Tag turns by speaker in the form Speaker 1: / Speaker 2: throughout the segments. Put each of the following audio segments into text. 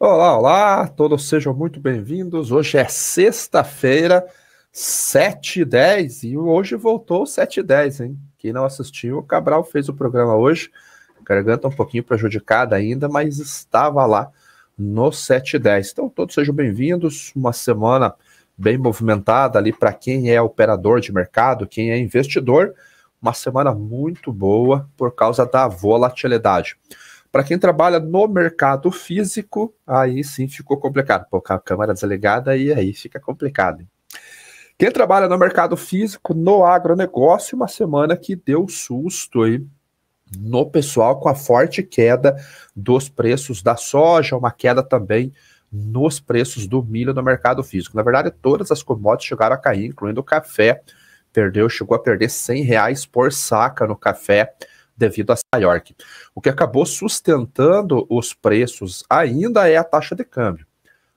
Speaker 1: Olá, olá, todos sejam muito bem-vindos. Hoje é sexta-feira, 7h10, e hoje voltou 7h10, hein? Quem não assistiu, o Cabral fez o programa hoje, garganta um pouquinho prejudicada ainda, mas estava lá no 7h10. Então, todos sejam bem-vindos, uma semana bem movimentada ali para quem é operador de mercado, quem é investidor, uma semana muito boa por causa da volatilidade. Para quem trabalha no mercado físico, aí sim ficou complicado. Pô, a câmera desligada e aí fica complicado. Hein? Quem trabalha no mercado físico, no agronegócio, uma semana que deu susto aí no pessoal com a forte queda dos preços da soja, uma queda também nos preços do milho no mercado físico. Na verdade, todas as commodities chegaram a cair, incluindo o café. Perdeu, chegou a perder 100 reais por saca no café devido a essa York. O que acabou sustentando os preços ainda é a taxa de câmbio.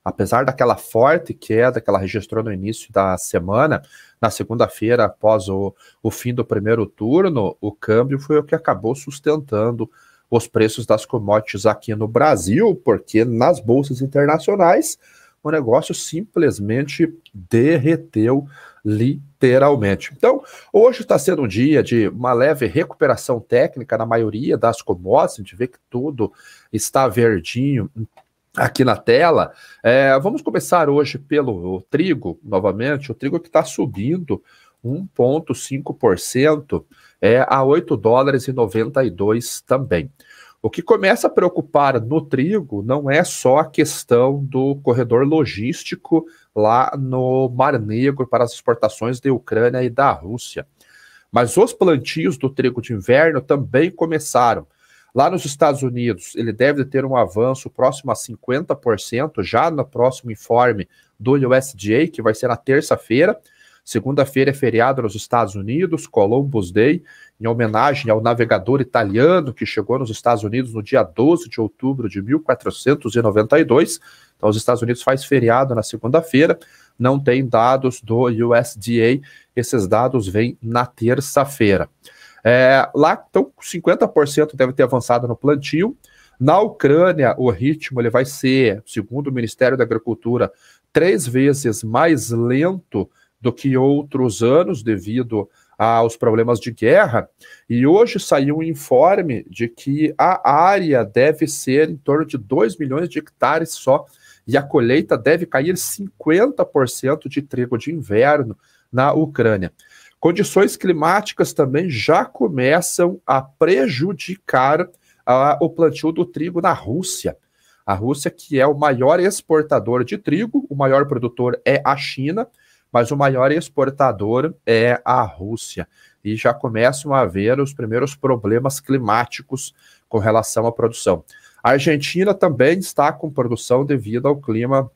Speaker 1: Apesar daquela forte queda que ela registrou no início da semana, na segunda-feira, após o, o fim do primeiro turno, o câmbio foi o que acabou sustentando os preços das commodities aqui no Brasil, porque nas bolsas internacionais o negócio simplesmente derreteu literalmente. Então, hoje está sendo um dia de uma leve recuperação técnica na maioria das commodities, a gente vê que tudo está verdinho aqui na tela. É, vamos começar hoje pelo trigo, novamente, o trigo que está subindo 1,5% é, a 8 dólares e 92 também. O que começa a preocupar no trigo não é só a questão do corredor logístico lá no Mar Negro para as exportações da Ucrânia e da Rússia, mas os plantios do trigo de inverno também começaram. Lá nos Estados Unidos, ele deve ter um avanço próximo a 50%, já no próximo informe do USDA, que vai ser na terça-feira. Segunda-feira é feriado nos Estados Unidos, Columbus Day, em homenagem ao navegador italiano que chegou nos Estados Unidos no dia 12 de outubro de 1492. Então, os Estados Unidos faz feriado na segunda-feira, não tem dados do USDA, esses dados vêm na terça-feira. É, lá, então, 50% deve ter avançado no plantio. Na Ucrânia, o ritmo ele vai ser, segundo o Ministério da Agricultura, três vezes mais lento do que outros anos, devido aos problemas de guerra. E hoje saiu um informe de que a área deve ser em torno de 2 milhões de hectares só, e a colheita deve cair 50% de trigo de inverno na Ucrânia. Condições climáticas também já começam a prejudicar a, ah, o plantio do trigo na Rússia. A Rússia, que é o maior exportador de trigo, o maior produtor é a China, mas o maior exportador é a Rússia. E já começam a haver os primeiros problemas climáticos com relação à produção. A Argentina também está com produção devido ao clima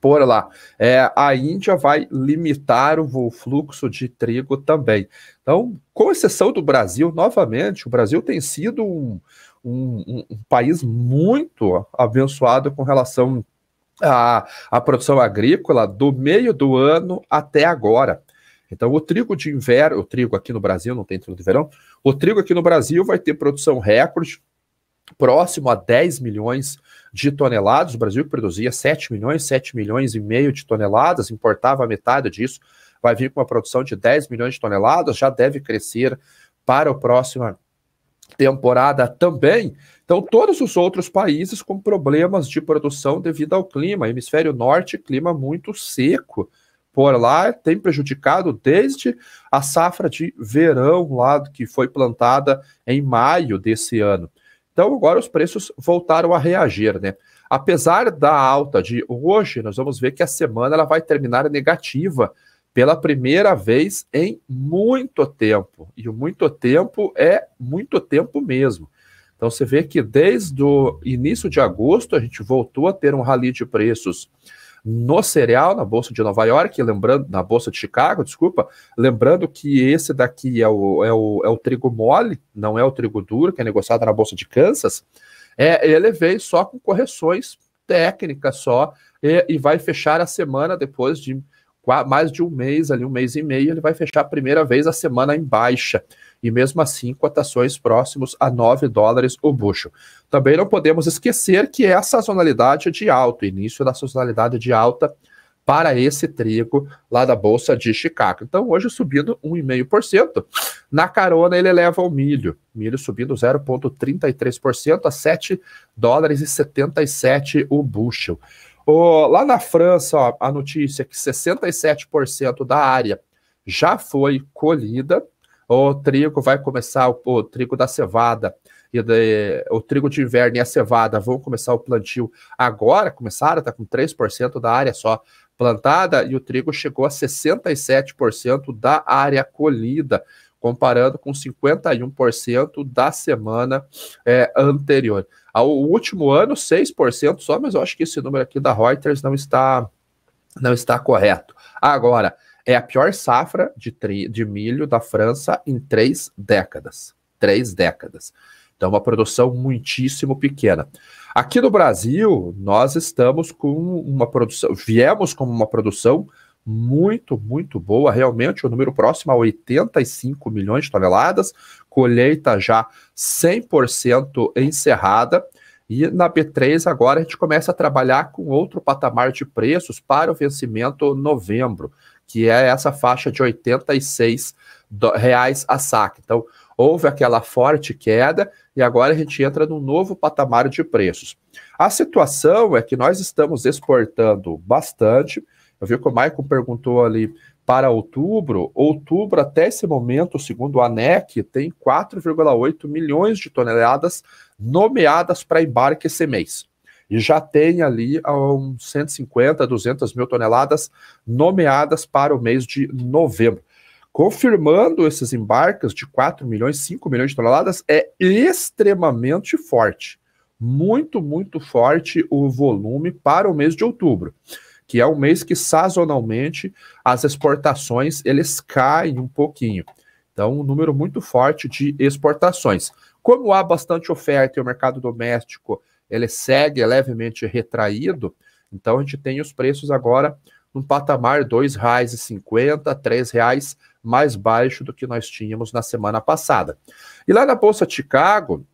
Speaker 1: por lá. É, a Índia vai limitar o fluxo de trigo também. Então, com exceção do Brasil, novamente, o Brasil tem sido um, um, um país muito abençoado com relação a, a produção agrícola do meio do ano até agora. Então, o trigo de inverno, o trigo aqui no Brasil, não tem trigo de verão, o trigo aqui no Brasil vai ter produção recorde, próximo a 10 milhões de toneladas. O Brasil produzia 7 milhões, 7 milhões e meio de toneladas, importava metade disso, vai vir com uma produção de 10 milhões de toneladas, já deve crescer para o próximo temporada também. Então, todos os outros países com problemas de produção devido ao clima. Hemisfério norte, clima muito seco por lá, tem prejudicado desde a safra de verão lá que foi plantada em maio desse ano. Então, agora os preços voltaram a reagir, né? Apesar da alta de hoje, nós vamos ver que a semana ela vai terminar negativa pela primeira vez em muito tempo. E o muito tempo é muito tempo mesmo. Então você vê que desde o início de agosto a gente voltou a ter um rally de preços no cereal, na Bolsa de Nova York, lembrando, na Bolsa de Chicago, desculpa, lembrando que esse daqui é o, é o, é o trigo mole, não é o trigo duro, que é negociado na Bolsa de Kansas, é, ele veio só com correções técnicas só, e, e vai fechar a semana depois de mais de um mês, ali um mês e meio, ele vai fechar a primeira vez a semana em baixa. E mesmo assim, cotações próximos a 9 dólares o bucho. Também não podemos esquecer que é a sazonalidade de alta, início da sazonalidade de alta para esse trigo lá da Bolsa de Chicago. Então, hoje subindo 1,5%. Na carona, ele leva o milho. Milho subindo 0,33% a 7 dólares e 77 o bushel. Oh, lá na França, ó, a notícia é que 67% da área já foi colhida. O trigo vai começar, o, o trigo da cevada e de, o trigo de inverno e a cevada vão começar o plantio agora. Começaram, está com 3% da área só plantada e o trigo chegou a 67% da área colhida comparando com 51% da semana é, anterior. Ao último ano, 6% só, mas eu acho que esse número aqui da Reuters não está, não está correto. Agora, é a pior safra de, tri, de milho da França em três décadas. Três décadas. Então, uma produção muitíssimo pequena. Aqui no Brasil, nós estamos com uma produção, viemos com uma produção muito, muito boa, realmente, o um número próximo a 85 milhões de toneladas, colheita já 100% encerrada. E na B3 agora a gente começa a trabalhar com outro patamar de preços para o vencimento novembro, que é essa faixa de R$ 86 reais a saco Então, houve aquela forte queda e agora a gente entra num novo patamar de preços. A situação é que nós estamos exportando bastante, eu vi que o Michael perguntou ali para outubro. Outubro, até esse momento, segundo a ANEC, tem 4,8 milhões de toneladas nomeadas para embarque esse mês. E já tem ali uns 150, 200 mil toneladas nomeadas para o mês de novembro. Confirmando esses embarques de 4 milhões, 5 milhões de toneladas, é extremamente forte. Muito, muito forte o volume para o mês de outubro que é um mês que sazonalmente as exportações eles caem um pouquinho. Então, um número muito forte de exportações. Como há bastante oferta e o mercado doméstico ele segue levemente retraído, então a gente tem os preços agora num patamar R$ 2,50, R$ 3,00 mais baixo do que nós tínhamos na semana passada. E lá na Bolsa de Chicago,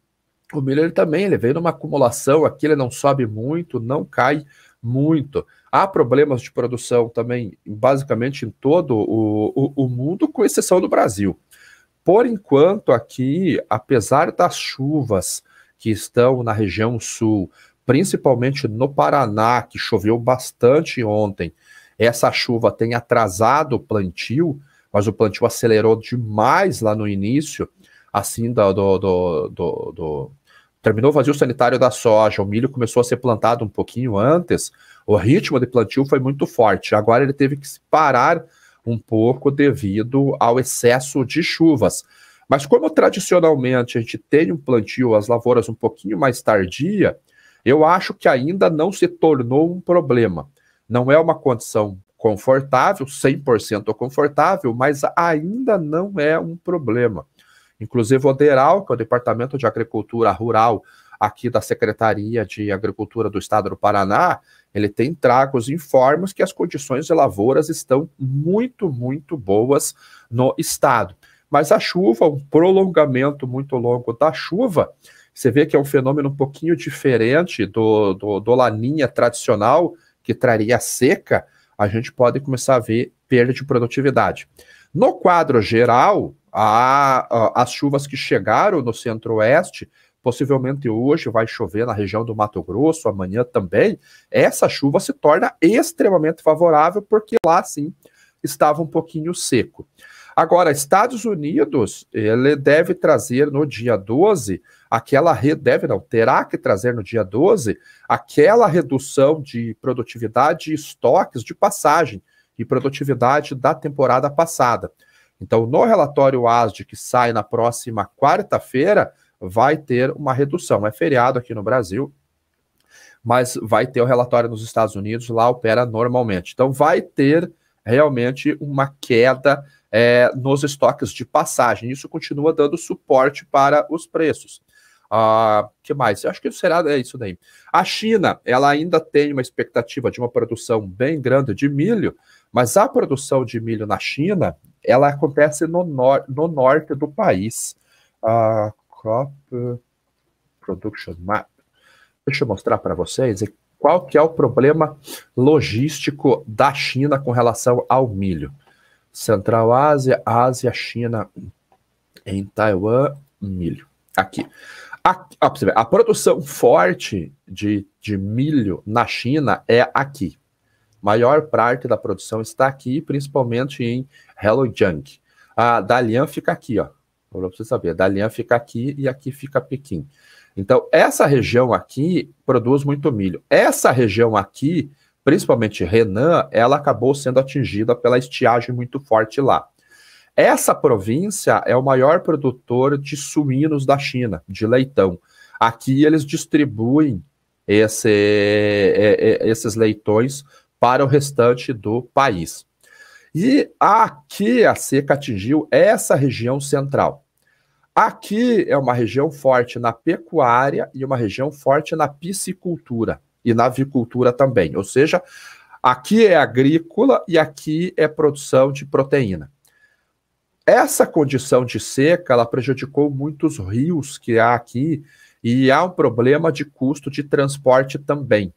Speaker 1: o milho ele também ele veio numa acumulação aqui, ele não sobe muito, não cai muito. Há problemas de produção também, basicamente em todo o, o, o mundo, com exceção do Brasil. Por enquanto, aqui, apesar das chuvas que estão na região sul, principalmente no Paraná, que choveu bastante ontem, essa chuva tem atrasado o plantio, mas o plantio acelerou demais lá no início, assim do, do, do, do, do... terminou o vazio sanitário da soja, o milho começou a ser plantado um pouquinho antes, o ritmo de plantio foi muito forte. Agora ele teve que parar um pouco devido ao excesso de chuvas. Mas como tradicionalmente a gente tem um plantio, as lavouras um pouquinho mais tardia, eu acho que ainda não se tornou um problema. Não é uma condição confortável, 100% confortável, mas ainda não é um problema. Inclusive, o ADERAL, que é o Departamento de Agricultura Rural aqui da Secretaria de Agricultura do Estado do Paraná, ele tem tragos e informes que as condições de lavouras estão muito, muito boas no estado. Mas a chuva, um prolongamento muito longo da chuva, você vê que é um fenômeno um pouquinho diferente do, do, do laninha tradicional, que traria seca, a gente pode começar a ver perda de produtividade. No quadro geral, a, a, as chuvas que chegaram no centro-oeste, Possivelmente hoje vai chover na região do Mato Grosso, amanhã também. Essa chuva se torna extremamente favorável, porque lá sim estava um pouquinho seco. Agora, Estados Unidos, ele deve trazer no dia 12, aquela deve não, terá que trazer no dia 12 aquela redução de produtividade e estoques de passagem e produtividade da temporada passada. Então, no relatório ASD que sai na próxima quarta-feira, vai ter uma redução. É feriado aqui no Brasil, mas vai ter o relatório nos Estados Unidos, lá opera normalmente. Então vai ter realmente uma queda é, nos estoques de passagem. Isso continua dando suporte para os preços. Ah, que mais? Eu acho que será é isso daí. A China, ela ainda tem uma expectativa de uma produção bem grande de milho, mas a produção de milho na China, ela acontece no, nor no norte do país. Ah, crop production map. Deixa eu mostrar para vocês qual que é o problema logístico da China com relação ao milho. Central Ásia, Ásia, China, em Taiwan, milho. Aqui. A, a produção forte de, de milho na China é aqui. Maior parte da produção está aqui, principalmente em Hello A Dalian fica aqui, ó. Para você saber, Dalian fica aqui e aqui fica Pequim. Então, essa região aqui produz muito milho. Essa região aqui, principalmente Renan, ela acabou sendo atingida pela estiagem muito forte lá. Essa província é o maior produtor de suínos da China, de leitão. Aqui eles distribuem esse, é, é, esses leitões para o restante do país. E aqui a seca atingiu essa região central. Aqui é uma região forte na pecuária e uma região forte na piscicultura e na avicultura também. Ou seja, aqui é agrícola e aqui é produção de proteína. Essa condição de seca ela prejudicou muitos rios que há aqui e há um problema de custo de transporte também.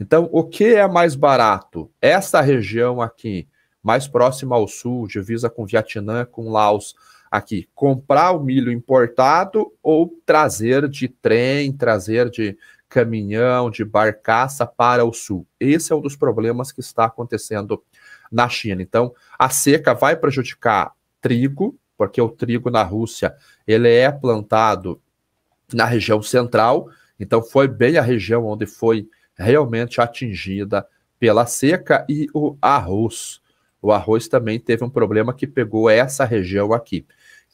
Speaker 1: Então, o que é mais barato? Essa região aqui mais próxima ao sul, divisa com Vietnã, com Laos, aqui, comprar o milho importado ou trazer de trem, trazer de caminhão, de barcaça para o sul. Esse é um dos problemas que está acontecendo na China. Então, a seca vai prejudicar trigo, porque o trigo na Rússia, ele é plantado na região central, então foi bem a região onde foi realmente atingida pela seca e o arroz o arroz também teve um problema que pegou essa região aqui.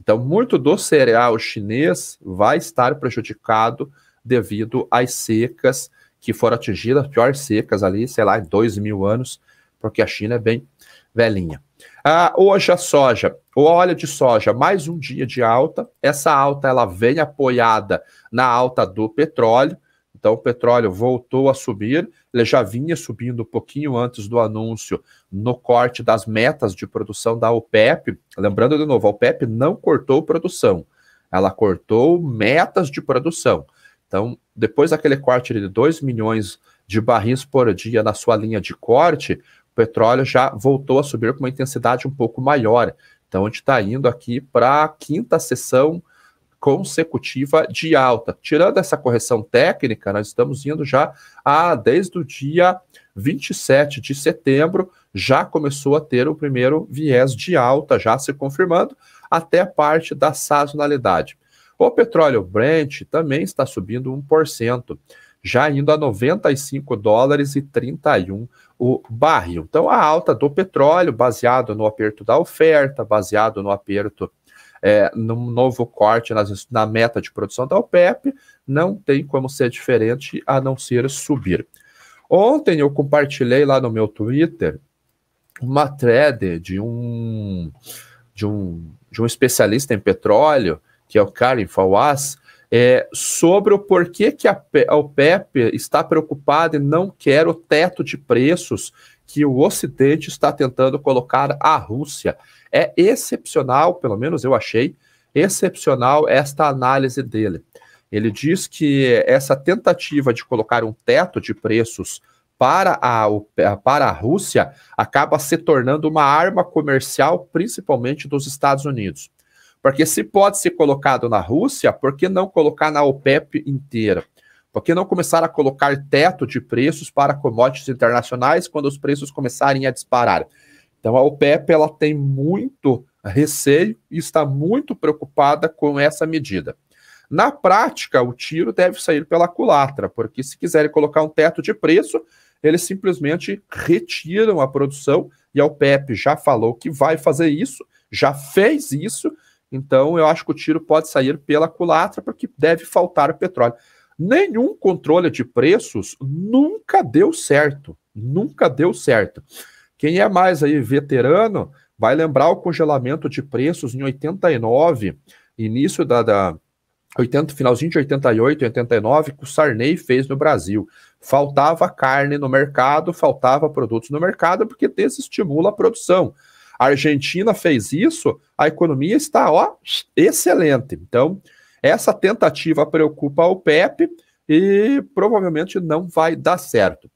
Speaker 1: Então, muito do cereal chinês vai estar prejudicado devido às secas que foram atingidas, piores secas ali, sei lá, em dois mil anos, porque a China é bem velhinha. Ah, hoje a soja, o óleo de soja, mais um dia de alta. Essa alta ela vem apoiada na alta do petróleo. Então, o petróleo voltou a subir, ele já vinha subindo um pouquinho antes do anúncio no corte das metas de produção da OPEP. Lembrando de novo, a OPEP não cortou produção, ela cortou metas de produção. Então, depois daquele corte de 2 milhões de barris por dia na sua linha de corte, o petróleo já voltou a subir com uma intensidade um pouco maior. Então, a gente está indo aqui para a quinta sessão consecutiva de alta. Tirando essa correção técnica, nós estamos indo já a desde o dia 27 de setembro, já começou a ter o primeiro viés de alta, já se confirmando, até a parte da sazonalidade. O petróleo Brent também está subindo 1%, já indo a 95 dólares e 31 o barril. Então a alta do petróleo, baseado no aperto da oferta, baseado no aperto é, num novo corte nas, na meta de produção da OPEP, não tem como ser diferente a não ser subir. Ontem eu compartilhei lá no meu Twitter uma thread de um, de um, de um especialista em petróleo, que é o Karim Fawaz, é, sobre o porquê que a, a OPEP está preocupada e não quer o teto de preços que o Ocidente está tentando colocar à Rússia. É excepcional, pelo menos eu achei, excepcional esta análise dele. Ele diz que essa tentativa de colocar um teto de preços para a, para a Rússia acaba se tornando uma arma comercial, principalmente dos Estados Unidos. Porque se pode ser colocado na Rússia, por que não colocar na OPEP inteira? Por que não começar a colocar teto de preços para commodities internacionais quando os preços começarem a disparar? Então a OPEP ela tem muito receio e está muito preocupada com essa medida. Na prática, o tiro deve sair pela culatra, porque se quiserem colocar um teto de preço, eles simplesmente retiram a produção e a OPEP já falou que vai fazer isso, já fez isso, então eu acho que o tiro pode sair pela culatra, porque deve faltar o petróleo. Nenhum controle de preços nunca deu certo, nunca deu certo. Quem é mais aí veterano vai lembrar o congelamento de preços em 89, início da, da 80, finalzinho de 88, 89, que o Sarney fez no Brasil. Faltava carne no mercado, faltava produtos no mercado, porque desestimula a produção. A Argentina fez isso, a economia está ó, excelente. Então, essa tentativa preocupa o PEP e provavelmente não vai dar certo.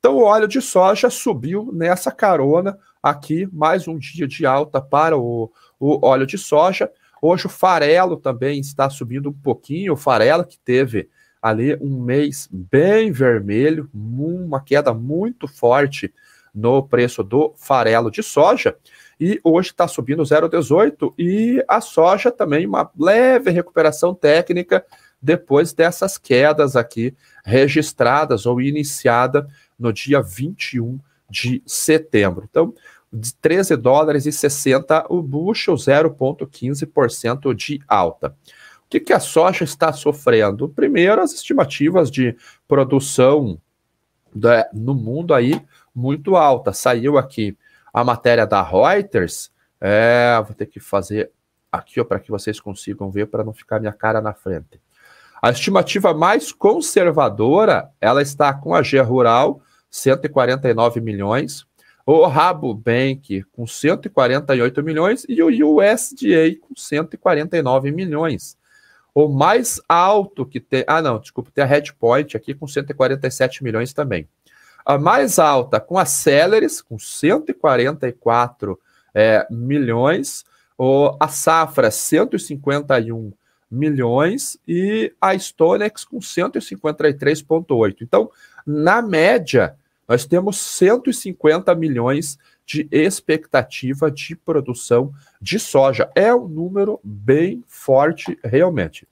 Speaker 1: Então, o óleo de soja subiu nessa carona aqui, mais um dia de alta para o, o óleo de soja. Hoje, o farelo também está subindo um pouquinho, o farelo que teve ali um mês bem vermelho, uma queda muito forte no preço do farelo de soja. E hoje está subindo 0,18 e a soja também, uma leve recuperação técnica depois dessas quedas aqui registradas ou iniciada no dia 21 de setembro. Então, de 13 dólares e 60 o bushel, 0,15% de alta. O que, que a soja está sofrendo? Primeiro, as estimativas de produção da, né, no mundo aí muito alta. Saiu aqui a matéria da Reuters. É, vou ter que fazer aqui para que vocês consigam ver para não ficar minha cara na frente. A estimativa mais conservadora, ela está com a G Rural 149 milhões, o Rabobank com 148 milhões e o USDA com 149 milhões. O mais alto que tem. Ah, não, desculpa, tem a Redpoint aqui com 147 milhões também. A mais alta com a Celeris, com 144 é, milhões. O, a Safra, 151 milhões. E a Stonex com 153,8. Então, na média, nós temos 150 milhões de expectativa de produção de soja. É um número bem forte, realmente.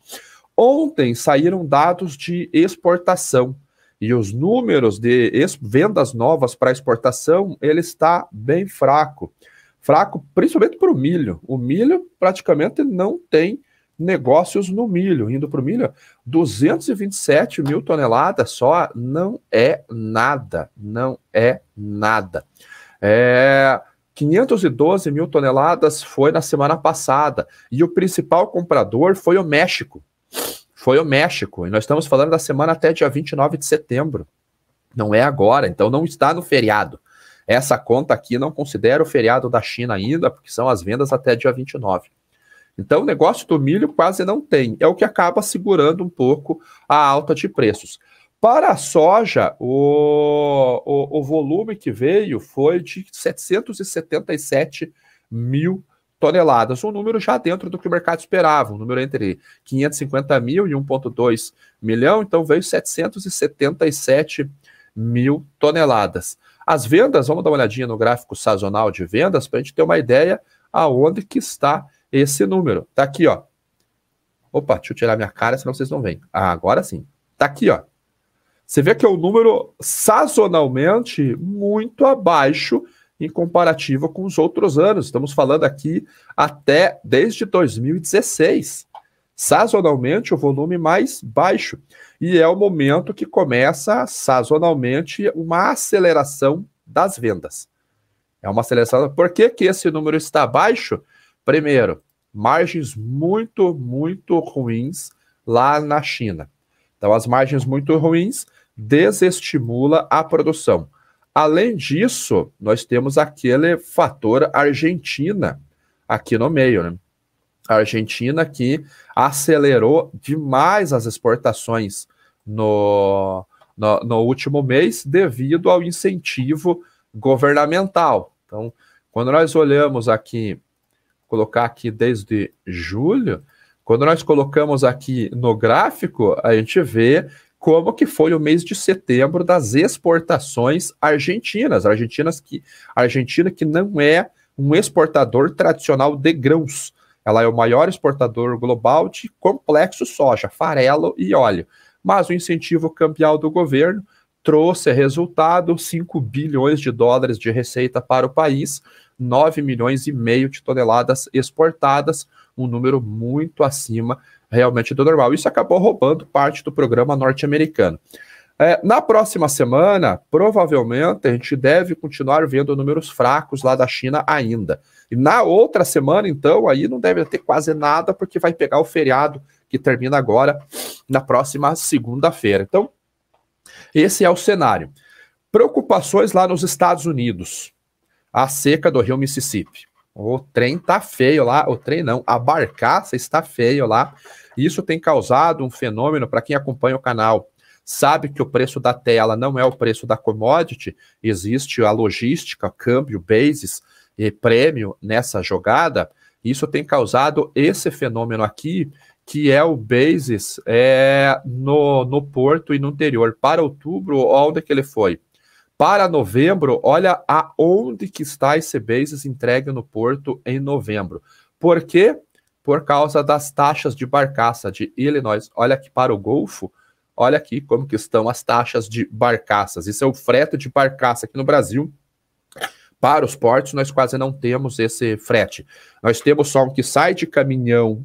Speaker 1: Ontem saíram dados de exportação e os números de vendas novas para exportação, ele está bem fraco. Fraco principalmente para o milho. O milho praticamente não tem negócios no milho. Indo para o milho, 227 mil toneladas só não é nada, não é nada. É, 512 mil toneladas foi na semana passada e o principal comprador foi o México. Foi o México, e nós estamos falando da semana até dia 29 de setembro. Não é agora, então não está no feriado. Essa conta aqui não considera o feriado da China ainda, porque são as vendas até dia 29. Então, o negócio do milho quase não tem. É o que acaba segurando um pouco a alta de preços. Para a soja, o, o, o volume que veio foi de 777 mil toneladas, um número já dentro do que o mercado esperava, um número entre 550 mil e 1,2 milhão, então veio 777 mil toneladas. As vendas, vamos dar uma olhadinha no gráfico sazonal de vendas para a gente ter uma ideia aonde que está esse número. Tá aqui, ó. Opa, deixa eu tirar minha cara, senão vocês não veem. Ah, agora sim. Tá aqui, ó. Você vê que é um número sazonalmente muito abaixo em comparativo com os outros anos. Estamos falando aqui até desde 2016. Sazonalmente, o volume mais baixo. E é o momento que começa sazonalmente uma aceleração das vendas. É uma aceleração. Por que, que esse número está baixo? Primeiro, margens muito, muito ruins lá na China. Então, as margens muito ruins desestimula a produção. Além disso, nós temos aquele fator Argentina aqui no meio, né? A Argentina que acelerou demais as exportações no, no, no, último mês devido ao incentivo governamental. Então, quando nós olhamos aqui colocar aqui desde julho, quando nós colocamos aqui no gráfico, a gente vê como que foi o mês de setembro das exportações argentinas, argentinas que Argentina que não é um exportador tradicional de grãos. Ela é o maior exportador global de complexo soja, farelo e óleo. Mas o incentivo cambial do governo trouxe resultado 5 bilhões de dólares de receita para o país, 9 milhões e meio de toneladas exportadas, um número muito acima realmente do normal. Isso acabou roubando parte do programa norte-americano. É, na próxima semana, provavelmente, a gente deve continuar vendo números fracos lá da China ainda. E na outra semana, então, aí não deve ter quase nada, porque vai pegar o feriado que termina agora na próxima segunda-feira. Então, esse é o cenário. Preocupações lá nos Estados Unidos a seca do rio Mississippi. O trem tá feio lá, o trem não, a barcaça está feio lá. Isso tem causado um fenômeno para quem acompanha o canal. Sabe que o preço da tela não é o preço da commodity, existe a logística, câmbio, bases e prêmio nessa jogada. Isso tem causado esse fenômeno aqui, que é o bases é, no, no porto e no interior. Para outubro, onde que ele foi? Para novembro, olha aonde que está esse Basis entregue no porto em novembro. Por quê? Por causa das taxas de barcaça de Illinois. Olha aqui para o Golfo, olha aqui como que estão as taxas de barcaças. Isso é o frete de barcaça aqui no Brasil. Para os portos, nós quase não temos esse frete. Nós temos só um que sai de caminhão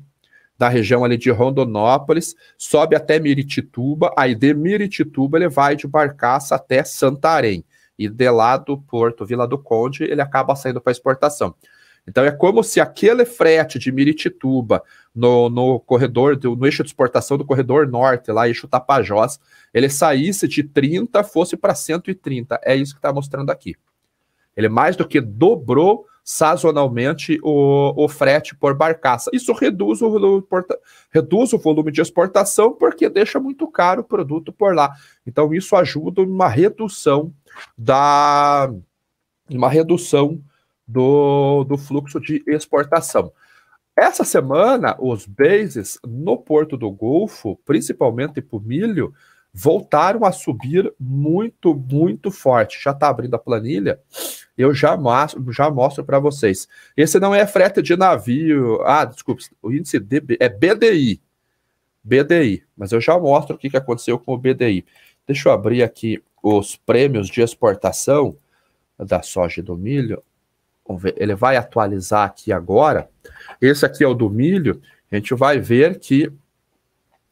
Speaker 1: da região ali de Rondonópolis, sobe até Miritituba, aí de Miritituba ele vai de barcaça até Santarém, e de lá do Porto Vila do Conde ele acaba saindo para exportação. Então é como se aquele frete de Miritituba no, no corredor, do, no eixo de exportação do corredor norte, lá eixo Tapajós, ele saísse de 30, fosse para 130. É isso que está mostrando aqui. Ele mais do que dobrou sazonalmente o, o frete por barcaça. Isso reduz o, porta, reduz o volume de exportação porque deixa muito caro o produto por lá. Então isso ajuda uma redução da uma redução do, do fluxo de exportação. Essa semana, os bases no Porto do Golfo, principalmente para o milho, voltaram a subir muito, muito forte. Já está abrindo a planilha eu já, já mostro para vocês. Esse não é frete de navio. Ah, desculpe, o índice é BDI. BDI, mas eu já mostro o que, que aconteceu com o BDI. Deixa eu abrir aqui os prêmios de exportação da soja e do milho. Vamos ver, ele vai atualizar aqui agora. Esse aqui é o do milho. A gente vai ver que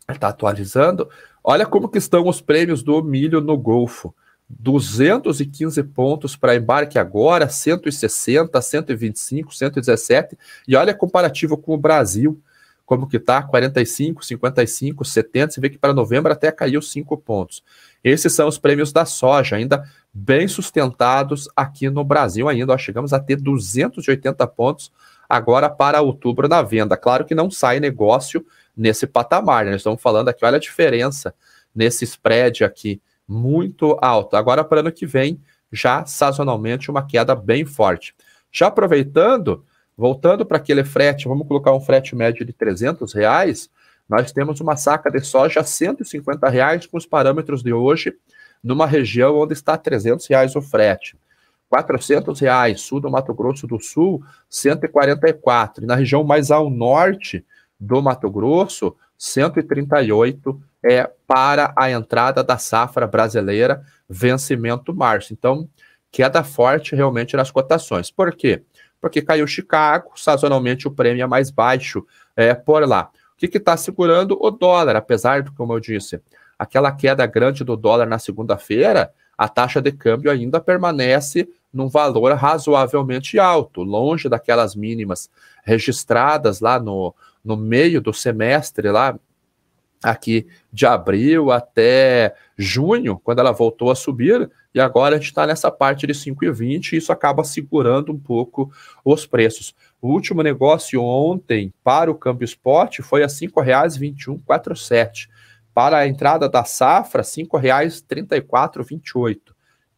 Speaker 1: está atualizando. Olha como que estão os prêmios do milho no Golfo. 215 pontos para embarque agora, 160, 125, 117. E olha comparativo com o Brasil, como que está, 45, 55, 70. Você vê que para novembro até caiu 5 pontos. Esses são os prêmios da soja, ainda bem sustentados aqui no Brasil ainda. Ó, chegamos a ter 280 pontos agora para outubro na venda. Claro que não sai negócio nesse patamar, né? Nós estamos falando aqui, olha a diferença nesse spread aqui muito alta. Agora, para ano que vem, já sazonalmente, uma queda bem forte. Já aproveitando, voltando para aquele frete, vamos colocar um frete médio de 300 reais, nós temos uma saca de soja a 150 reais com os parâmetros de hoje, numa região onde está 300 reais o frete. 400 reais, sul do Mato Grosso do Sul, 144. E na região mais ao norte do Mato Grosso, 138 é para a entrada da safra brasileira, vencimento março. Então, queda forte realmente nas cotações. Por quê? Porque caiu Chicago, sazonalmente o prêmio é mais baixo é, por lá. O que está segurando? O dólar, apesar do, como eu disse, aquela queda grande do dólar na segunda-feira, a taxa de câmbio ainda permanece num valor razoavelmente alto, longe daquelas mínimas registradas lá no, no meio do semestre lá, aqui de abril até junho, quando ela voltou a subir, e agora a gente está nessa parte de 5,20 e isso acaba segurando um pouco os preços. O último negócio ontem para o Câmbio Esporte foi a R$ 5,2147. Para a entrada da safra, R$ 5,3428.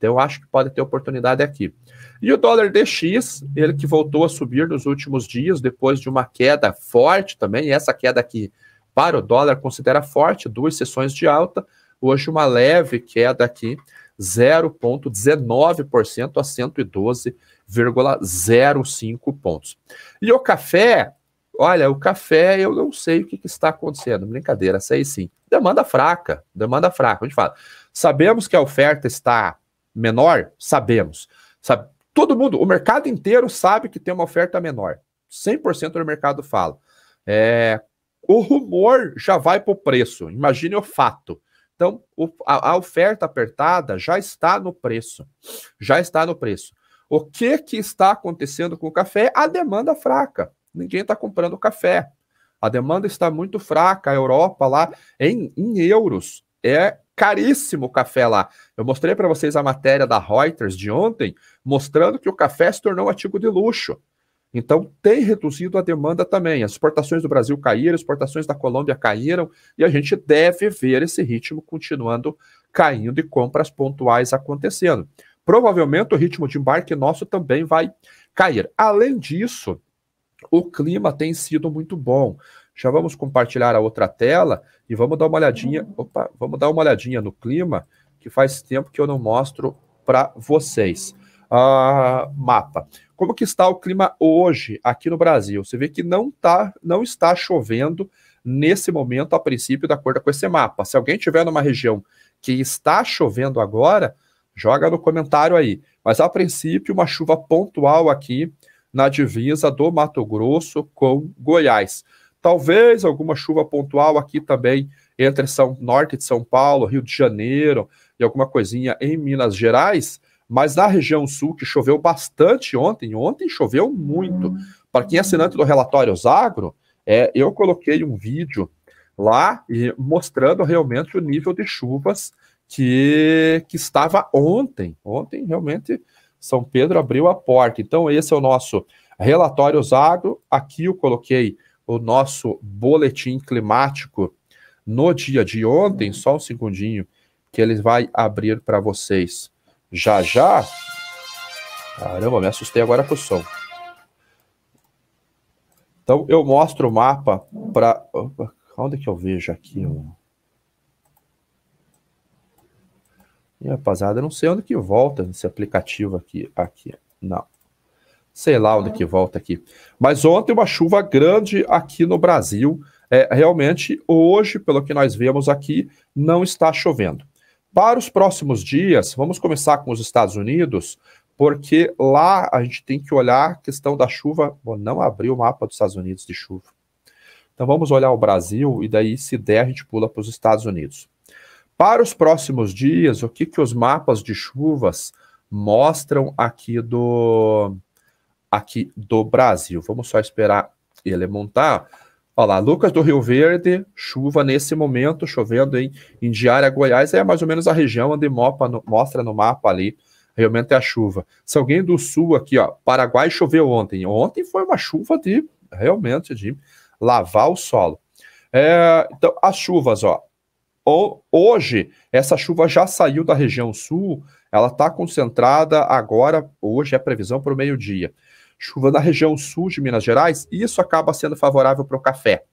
Speaker 1: Então, eu acho que pode ter oportunidade aqui. E o dólar DX, ele que voltou a subir nos últimos dias, depois de uma queda forte também, essa queda aqui para o dólar considera forte, duas sessões de alta, hoje uma leve queda aqui, 0,19% a 112,05 pontos. E o café, olha, o café eu não sei o que, que está acontecendo, brincadeira, sei sim. Demanda fraca, demanda fraca, a gente fala. Sabemos que a oferta está menor? Sabemos. Sabe, todo mundo, o mercado inteiro sabe que tem uma oferta menor. 100% do mercado fala. É, o rumor já vai para o preço, imagine o fato. Então, o, a, a, oferta apertada já está no preço. Já está no preço. O que, que está acontecendo com o café? A demanda fraca. Ninguém está comprando café. A demanda está muito fraca. A Europa lá, em, em euros, é caríssimo café lá. Eu mostrei para vocês a matéria da Reuters de ontem, mostrando que o café se tornou um artigo de luxo. Então, tem reduzido a demanda também. As exportações do Brasil caíram, as exportações da Colômbia caíram, e a gente deve ver esse ritmo continuando caindo e compras pontuais acontecendo. Provavelmente o ritmo de embarque nosso também vai cair. Além disso, o clima tem sido muito bom. Já vamos compartilhar a outra tela e vamos dar uma olhadinha. Uhum. Opa, vamos dar uma olhadinha no clima, que faz tempo que eu não mostro para vocês. Ah, mapa. Como que está o clima hoje aqui no Brasil? Você vê que não, tá, não está chovendo nesse momento, a princípio, de acordo com esse mapa. Se alguém tiver numa região que está chovendo agora, joga no comentário aí. Mas a princípio, uma chuva pontual aqui na divisa do Mato Grosso com Goiás. Talvez alguma chuva pontual aqui também entre São Norte de São Paulo, Rio de Janeiro e alguma coisinha em Minas Gerais, mas na região sul que choveu bastante ontem, ontem choveu muito. Para quem é assinante do relatório Zagro, é, eu coloquei um vídeo lá e mostrando realmente o nível de chuvas que, que estava ontem. Ontem realmente São Pedro abriu a porta. Então esse é o nosso relatório Zagro. Aqui eu coloquei o nosso boletim climático no dia de ontem, só um segundinho, que ele vai abrir para vocês já já. Caramba, me assustei agora com o som. Então eu mostro o mapa para. Onde é que eu vejo aqui? ó minha eu não sei onde que volta nesse aplicativo aqui. Aqui, não sei lá onde é. que volta aqui. Mas ontem uma chuva grande aqui no Brasil. É, realmente, hoje, pelo que nós vemos aqui, não está chovendo. Para os próximos dias, vamos começar com os Estados Unidos, porque lá a gente tem que olhar a questão da chuva. Bom, não abriu o mapa dos Estados Unidos de chuva. Então vamos olhar o Brasil e daí, se der, a gente pula para os Estados Unidos. Para os próximos dias, o que, que os mapas de chuvas mostram aqui do, aqui do Brasil. Vamos só esperar ele montar. Olha lá, Lucas do Rio Verde, chuva nesse momento, chovendo em, em Diária, Goiás, é mais ou menos a região onde mopa no, mostra no mapa ali, realmente é a chuva. Se alguém do sul aqui, ó, Paraguai choveu ontem. Ontem foi uma chuva de, realmente, de lavar o solo. É, então, as chuvas, ó. Hoje, essa chuva já saiu da região sul, ela está concentrada agora, hoje é a previsão para o meio-dia chuva na região sul de Minas Gerais, isso acaba sendo favorável para o café.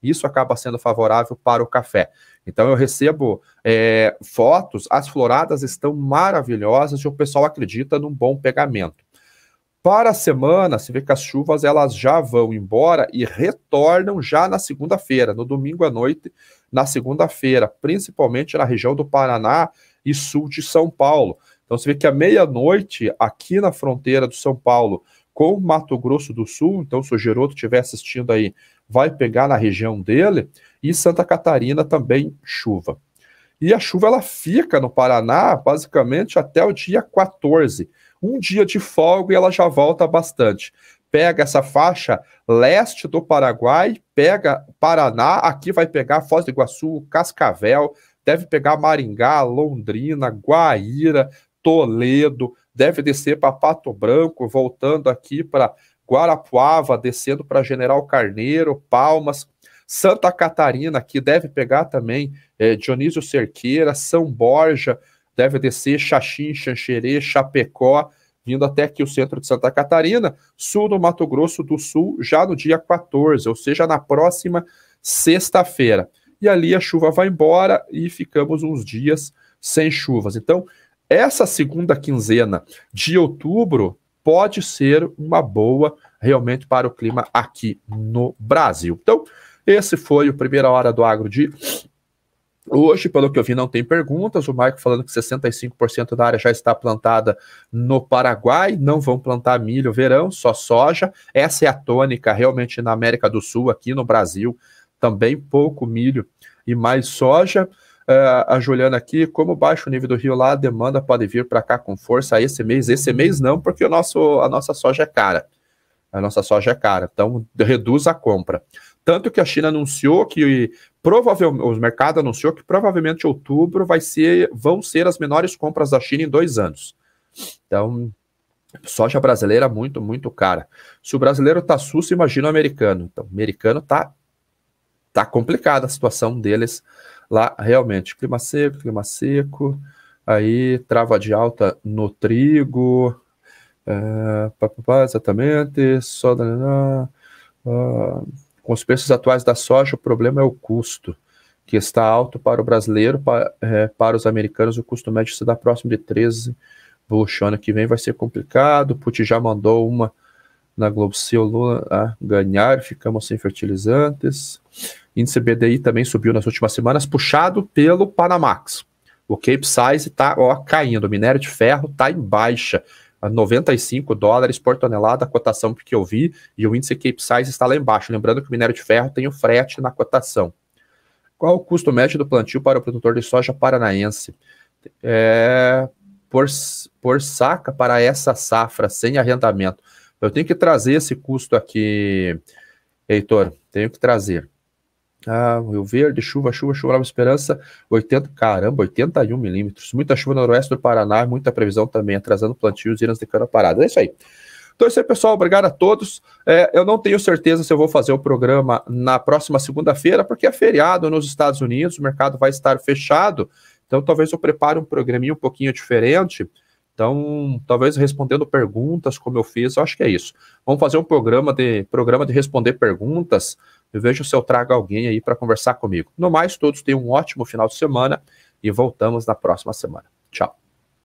Speaker 1: Isso acaba sendo favorável para o café. Então eu recebo é, fotos, as floradas estão maravilhosas e o pessoal acredita num bom pegamento. Para a semana, se vê que as chuvas elas já vão embora e retornam já na segunda-feira, no domingo à noite, na segunda-feira, principalmente na região do Paraná e sul de São Paulo. Então você vê que à meia-noite, aqui na fronteira do São Paulo, com Mato Grosso do Sul, então se o Geroto estiver assistindo aí, vai pegar na região dele, e Santa Catarina também chuva. E a chuva ela fica no Paraná basicamente até o dia 14. Um dia de folga e ela já volta bastante. Pega essa faixa leste do Paraguai, pega Paraná, aqui vai pegar Foz do Iguaçu, Cascavel, deve pegar Maringá, Londrina, Guaíra, Toledo, deve descer para Pato Branco, voltando aqui para Guarapuava, descendo para General Carneiro, Palmas, Santa Catarina, que deve pegar também é, Dionísio Cerqueira, São Borja, deve descer Xaxim, Xanxerê, Chapecó, vindo até aqui o centro de Santa Catarina, sul do Mato Grosso do Sul, já no dia 14, ou seja, na próxima sexta-feira. E ali a chuva vai embora e ficamos uns dias sem chuvas. Então, essa segunda quinzena de outubro pode ser uma boa realmente para o clima aqui no Brasil. Então, esse foi o primeira hora do agro de Hoje, pelo que eu vi, não tem perguntas. O Marco falando que 65% da área já está plantada no Paraguai. Não vão plantar milho verão, só soja. Essa é a tônica realmente na América do Sul, aqui no Brasil. Também pouco milho e mais soja uh, Juliana aqui, como baixa o nível do rio lá, a demanda pode vir para cá com força esse mês. Esse mês não, porque o nosso, a nossa soja é cara. A nossa soja é cara, então reduz a compra. Tanto que a China anunciou que provavelmente, o mercado anunciou que provavelmente outubro vai ser, vão ser as menores compras da China em dois anos. Então, soja brasileira é muito, muito cara. Se o brasileiro tá susto, imagina o americano. Então, o americano tá, tá complicada a situação deles Lá, realmente, clima seco, clima seco, aí trava de alta no trigo, é, pá, pá, pá, exatamente, só né, né, ah, com os preços atuais da soja, o problema é o custo, que está alto para o brasileiro, para, é, para os americanos, o custo médio se dá próximo de 13 Bush, ano que vem vai ser complicado, o Putin já mandou uma na Globo se Lula a ah, ganhar, ficamos sem fertilizantes. Índice BDI também subiu nas últimas semanas, puxado pelo Panamax. O Cape Size está caindo, o minério de ferro está em baixa, a 95 dólares por tonelada, a cotação que eu vi, e o índice Cape Size está lá embaixo. Lembrando que o minério de ferro tem o frete na cotação. Qual o custo médio do plantio para o produtor de soja paranaense? É, por, por saca para essa safra sem arrendamento. Eu tenho que trazer esse custo aqui, Heitor, tenho que trazer. Ah, Rio Verde, chuva, chuva, chuva, Nova Esperança, 80, caramba, 81 milímetros. Muita chuva no noroeste do Paraná, muita previsão também, atrasando plantios e irãs de cana parada. É isso aí. Então é isso aí, pessoal. Obrigado a todos. É, eu não tenho certeza se eu vou fazer o programa na próxima segunda-feira, porque é feriado nos Estados Unidos, o mercado vai estar fechado. Então talvez eu prepare um programinha um pouquinho diferente. Então, talvez respondendo perguntas, como eu fiz, eu acho que é isso. Vamos fazer um programa de programa de responder perguntas. Eu vejo se eu trago alguém aí para conversar comigo. No mais, todos tenham um ótimo final de semana e voltamos na próxima semana. Tchau.